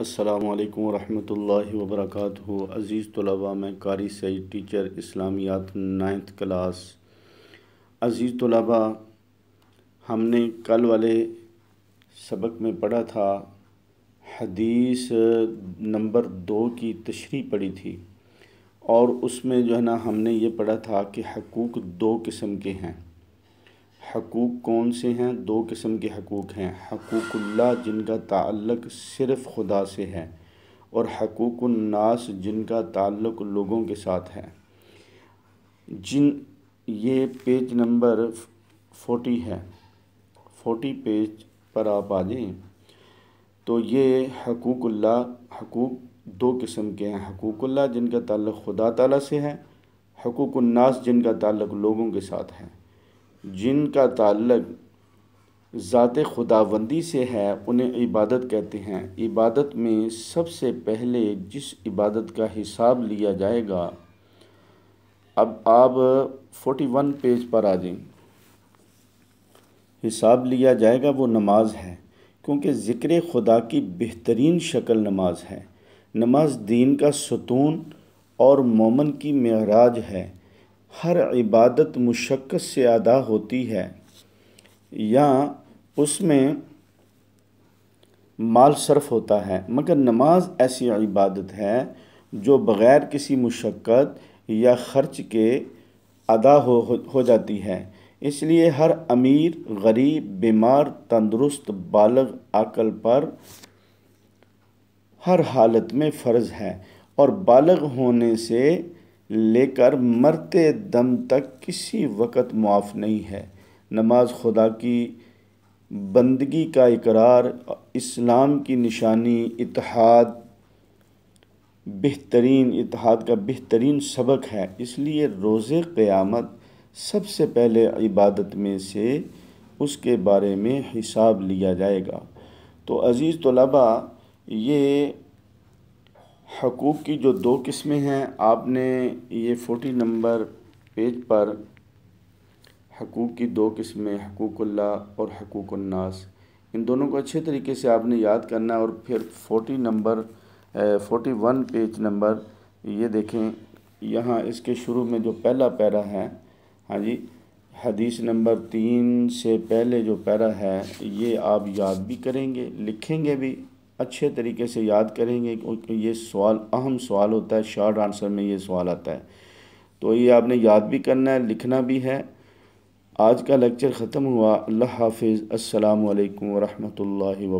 अस्सलाम वरहमतुल्लाहि वबरकatuh अज़ीज़ तलबा में कारी सईद टीचर इस्लामियात नाइन्थ क्लास अज़ीज़ तलबा हमने कल वाले सबक में पढ़ा था हदीस नंबर दो की तशरी पढ़ी थी और उसमें जो है ना हमने ये पढ़ा था कि हकूक़ दो किस्म के हैं हकूक़ कौन से हैं दो किस्म के हकूक़ हैं हकूकुल्ला जिनका ताल्लक सिर्फ़ खुदा से है और हकूकनास जिनका ताल्लुक लोगों के साथ है जिन ये पेज नंबर फोटी है फोटी पेज पर आप आ जाएं तो ये हकूकुल्ला हकूक दो किस्म के हैं हकूकुल्ला जिनका ताल्लुक खुदा ताला से है हकूकनास जिनका ताल्लुक लोगों के साथ है जिनका ताल्लक ज़ात खुदाबंदी से है उन्हें इबादत कहते हैं इबादत में सबसे पहले जिस इबादत का हिसाब लिया जाएगा अब आप 41 पेज पर आ जाएं हिसाब लिया जाएगा वो नमाज है क्योंकि ज़िक्र खुदा की बेहतरीन शक्ल नमाज है नमाज दीन का सतून और मोमन की मराज है हर इबादत मुशक्क़त से अदा होती है या उसमें माल सर्फ होता है मगर नमाज ऐसी इबादत है जो बग़ैर किसी मुशक्क़त या ख़र्च के अदा हो हो जाती है इसलिए हर अमीर गरीब बीमार तंदुरुस्त बालग अकल पर हर हालत में फ़र्ज़ है और बालग होने से लेकर मरते दम तक किसी वक़्त मुआफ़ नहीं है नमाज खुदा की बंदगी का इकरार इस्लाम की निशानी इतिहाद बेहतरीन इतिहाद का बेहतरीन सबक है इसलिए रोज़े क़यामत सबसे पहले इबादत में से उसके बारे में हिसाब लिया जाएगा तो अज़ीज़ तलबा ये हकूक़ की जो दो किस्में हैं आपने ये फोटी नंबर पेज पर हकूक़ की दो किस्में हकूक़ुल्ला और हकूक़ुन्नास इन दोनों को अच्छे तरीके से आपने याद करना और फिर forty number forty one page number ये देखें यहाँ इसके शुरू में जो पहला पैरा है हाँ जी हदीस नंबर तीन से पहले जो पैरा है ये आप याद भी करेंगे लिखेंगे भी अच्छे तरीके से याद करेंगे क्योंकि ये सवाल अहम सवाल होता है शॉर्ट आंसर में ये सवाल आता है तो ये आपने याद भी करना है लिखना भी है आज का लेक्चर ख़त्म हुआ अल्लाह हाफिज़ अस्सलाम वालेकुम रहमतुल्लाहि व